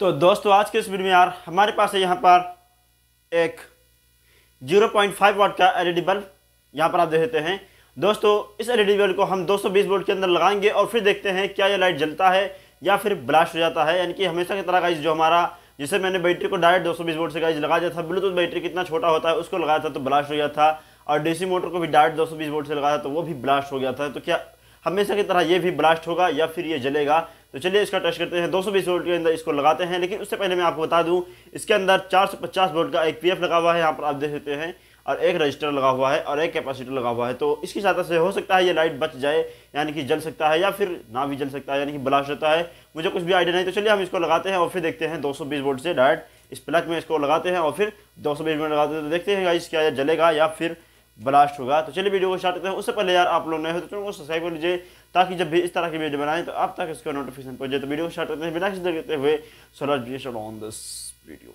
तो दोस्तों आज के इस वीडियो में यार हमारे पास है यहाँ पर एक 0.5 पॉइंट वाट का एलईडी बल्ब यहाँ पर आप देख देते हैं दोस्तों इस एलईडी बल्ब को हम 220 वोल्ट के अंदर लगाएंगे और फिर देखते हैं क्या ये लाइट जलता है या फिर ब्लास्ट हो जाता है यानी कि हमेशा की तरह का जो हमारा जिसे मैंने बैटरी को डायरेक्ट 220 वोल्ट से गाइज लगाया था ब्लूटूथ बैटरी कितना छोटा होता है उसको लगाया था तो ब्लास्ट हो गया था और डीसी मोटर को भी डायरेक्ट 220 वोल्ट से लगाया तो वो भी ब्लास्ट हो गया था तो क्या हमेशा की तरह ये भी ब्लास्ट होगा या फिर ये जलेगा तो चलिए इसका टेस्ट करते हैं 220 वोल्ट के अंदर इसको लगाते हैं लेकिन उससे पहले मैं आपको बता दूं इसके अंदर 450 वोल्ट का एक पीएफ लगा हुआ है यहाँ पर आप देख सकते हैं और एक रजिस्टर लगा हुआ है और एक कैपेसिटर लगा हुआ है तो इसकी सहायता से हो सकता है ये लाइट बच जाए यानी कि जल सकता है या फिर ना भी जल सकता है यानी कि ब्लास्ट होता है मुझे कुछ भी आइडिया नहीं तो चलिए हम इसको लगाते हैं और फिर देखते हैं बीस वोल्ट से डायरेक्ट इस प्लग में इसको लगाते हैं और फिर बीस वोल्ट लगाते हैं तो देखते हैं गाइस क्या जलेगा या फिर ब्लास्ट होगा तो चलिए वीडियो को स्टार्ट करते हैं उससे पहले यार आप लोग नए हो तो चैनल को सब्सक्राइब कर लीजिए ताकि जब भी इस तरह की वीडियो बनाएं तो आप तक इसका नोटिफिकेशन पहुंचे तो वीडियो को स्टार्ट करते हैं बिना किसी देते हुए सोलर ऑन दिस वीडियो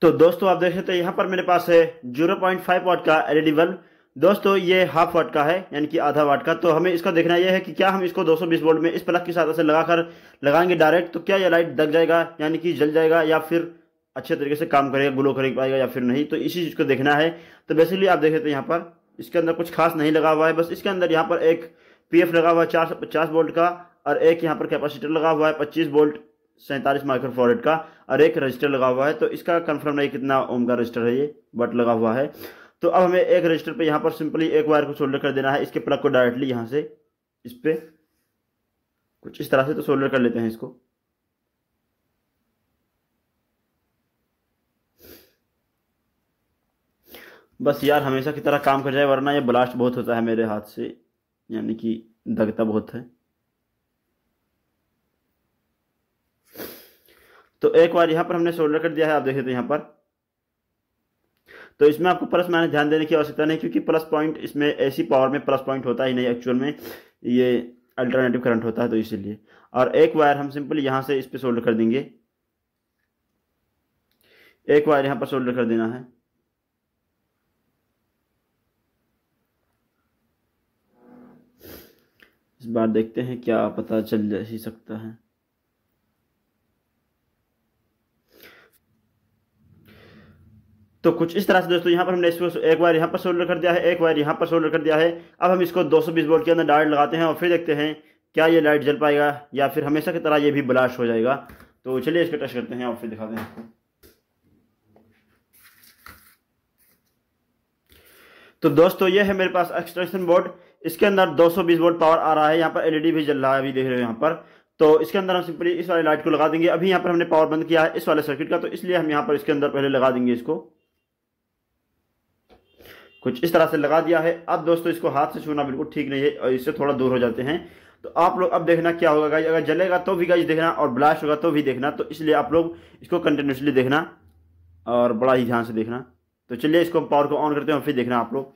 तो दोस्तों आप देख सकते हैं यहां पर मेरे पास है जीरो पॉइंट फाइव वाट का एलईडी बल्ब e दोस्तों ये हाफ वाट का है यानी कि आधा वाट का तो हमें इसका देखना यह है कि क्या हम इसको 220 वोल्ट में इस प्लग की सहायता से लगाकर लगाएंगे डायरेक्ट तो क्या ये लाइट दग जाएगा यानी कि जल जाएगा या फिर अच्छे तरीके से काम करेगा ग्लो कर पाएगा या फिर नहीं तो इसी चीज़ को देखना है तो बेसिकली आप देख सकते हैं यहाँ पर इसके अंदर कुछ खास नहीं लगा हुआ है बस इसके अंदर यहाँ पर एक पीएफ लगा हुआ है चार पचास वोल्ट का और एक यहाँ पर कैपेसिटर लगा हुआ है पच्चीस वोल्ट सैंतालीस माइक्रोफॉरेड का और एक रजिस्टर लगा हुआ है तो इसका कंफर्म नहीं कितना ओम का रजिस्टर है ये बट लगा हुआ है तो अब हमें एक रजिस्टर पे यहाँ पर सिंपली एक वायर को सोल्डर कर देना है इसके प्लग को डायरेक्टली यहाँ से इस पर कुछ इस तरह से तो सोल्डर कर लेते हैं इसको बस यार हमेशा की तरह काम कर जाए वरना ये ब्लास्ट बहुत होता है मेरे हाथ से यानी कि दगता बहुत है तो एक बार यहाँ पर हमने शोल्डर कर दिया है आप देख सकते हैं यहाँ पर तो इसमें आपको प्लस मैंने ध्यान देने की आवश्यकता नहीं क्योंकि प्लस पॉइंट इसमें ऐसी पावर में प्लस पॉइंट होता ही नहीं एक्चुअल में ये अल्टरनेटिव करंट होता है तो इसीलिए और एक वायर हम सिंपल यहां से इस पर शोल्डर कर देंगे एक वायर यहां पर शोल्डर कर देना है इस बार देखते हैं क्या पता चल ही सकता है तो कुछ इस तरह से दोस्तों यहाँ पर हमने इसको एक वायर यहाँ पर सोल्डर कर दिया है एक वायर यहाँ पर सोल्डर कर दिया है अब हम इसको 220 वोल्ट के अंदर डायरेक्ट लगाते हैं और फिर देखते हैं क्या ये लाइट जल पाएगा या फिर हमेशा की तरह ये भी ब्लास्ट हो जाएगा तो चलिए इसको टच करते हैं और फिर दिखाते हैं आपको तो दोस्तों ये है मेरे पास एक्सटेंशन बोर्ड इसके अंदर 220 वोल्ट पावर आ रहा है यहाँ पर एलईडी e भी जल रहा है अभी देख रहे हो यहाँ पर तो इसके अंदर हम सिंपली इस वाले लाइट को लगा देंगे अभी यहाँ पर हमने पावर बंद किया है इस वाले सर्किट का तो इसलिए हम यहाँ पर इसके अंदर पहले लगा देंगे इसको कुछ इस तरह से लगा दिया है अब दोस्तों इसको हाथ से छूना बिल्कुल ठीक नहीं है और इससे थोड़ा दूर हो जाते हैं तो आप लोग अब देखना क्या होगा गाइज अगर जलेगा तो भी गाइज देखना और ब्लास्ट होगा तो भी देखना तो इसलिए आप लोग इसको कंटिन्यूसली देखना और बड़ा ही ध्यान से देखना तो चलिए इसको पावर को ऑन करते हैं और फिर देखना आप लोग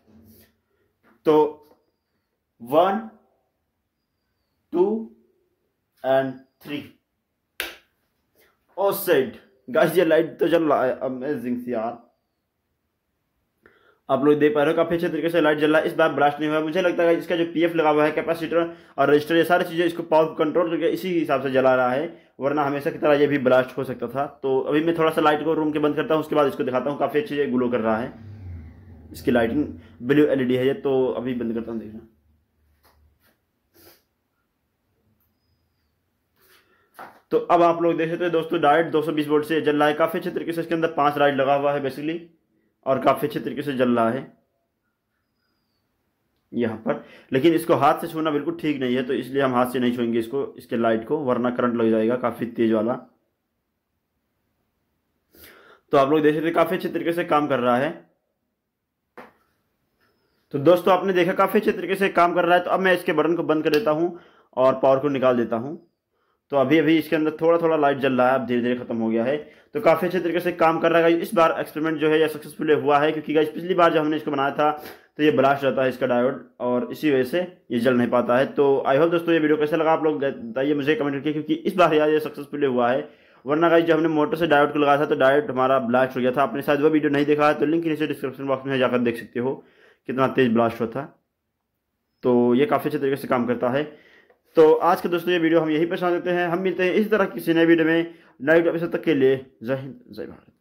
तो वन टू एंड थ्री ओ साइड गाइस ये लाइट तो चल रहा है अमेजिंग सी यार आप लोग देख पा रहे हो काफी अच्छे तरीके से लाइट जल रहा है इस बार ब्लास्ट नहीं हुआ मुझे लगता है इसका जो पीएफ लगा हुआ है कैपेसिटर और रजिस्टर ये सारी चीज़ें इसको पावर कंट्रोल करके इसी हिसाब से जला रहा है वरना हमेशा की तरह ये भी ब्लास्ट हो सकता था तो अभी मैं थोड़ा सा लाइट को रूम के बंद करता हूँ उसके बाद इसको दिखाता हूँ काफ़ी अच्छी ग्लो कर रहा है इसकी लाइटिंग ब्लू एल है ये तो अभी बंद करता हूँ देखना तो अब आप लोग देख सकते हो दोस्तों डायरेक्ट 220 वोल्ट से जल रहा है काफ़ी अच्छे तरीके से इसके अंदर पांच लाइट लगा हुआ है बेसिकली और काफ़ी अच्छे तरीके से जल रहा है यहाँ पर लेकिन इसको हाथ से छूना बिल्कुल ठीक नहीं है तो इसलिए हम हाथ से नहीं छूएंगे इसको इसके लाइट को वरना करंट लग जाएगा काफ़ी तेज़ वाला तो आप लोग देख सकते काफ़ी अच्छे तरीके से काम कर रहा है तो दोस्तों आपने देखा काफ़ी अच्छे तरीके से काम कर रहा है तो अब मैं इसके बटन को बंद कर देता हूँ और पावर को निकाल देता हूँ तो अभी अभी इसके अंदर थोड़ा थोड़ा लाइट जल रहा है अब धीरे धीरे खत्म हो गया है तो काफ़ी अच्छे तरीके से काम कर रहा है इस बार एक्सपेरिमेंट जो है यह सक्सेसफुल हुआ है क्योंकि पिछली बार जब हमने इसको बनाया था तो ये ब्लास्ट रहता है इसका डायोड और इसी वजह से ये जल नहीं पाता है तो आई होप दोस्तों ये वीडियो कैसा लगा आप लोग बताइए मुझे कमेंट करके क्योंकि इस बार यार ये सक्सेसफुल हुआ है वरना गाइज जब हमने मोटर से डायोड को लगाया था तो डायोड हमारा ब्लास्ट हो गया था आपने शायद वो वीडियो नहीं देखा है तो लिंक नीचे डिस्क्रिप्शन बॉक्स में जाकर देख सकते हो कितना तेज ब्लास्ट हुआ था तो ये काफ़ी अच्छे तरीके से काम करता है तो आज के दोस्तों ये वीडियो हम यही पर देते हैं हम मिलते हैं इसी तरह किसी नए वीडियो में नई अभी तक के लिए जय हिंद जय भारत